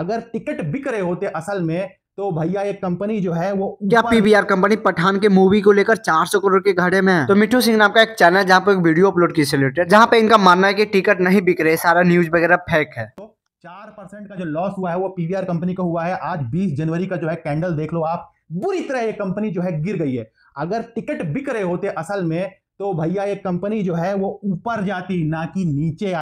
अगर टिकट बिक रहे होते असल में तो भैया एक कंपनी जो है वो क्या पीवीआर कंपनी पठान के मूवी को लेकर 400 करोड़ के घड़े में है तो मिठू सिंह नाम का एक चैनल है जहाँ पे एक वीडियो अपलोड की रिलेटेड जहाँ पे इनका मानना है कि टिकट नहीं बिक रहे सारा न्यूज वगैरह फेक है तो चार परसेंट का जो लॉस हुआ है वो पीवीआर कंपनी का हुआ है आज बीस जनवरी का जो है कैंडल देख लो आप बुरी तरह ये कंपनी जो है गिर गई है अगर टिकट बिक रहे होते असल में तो भैया ये कंपनी जो है वो ऊपर जाती ना कि नीचे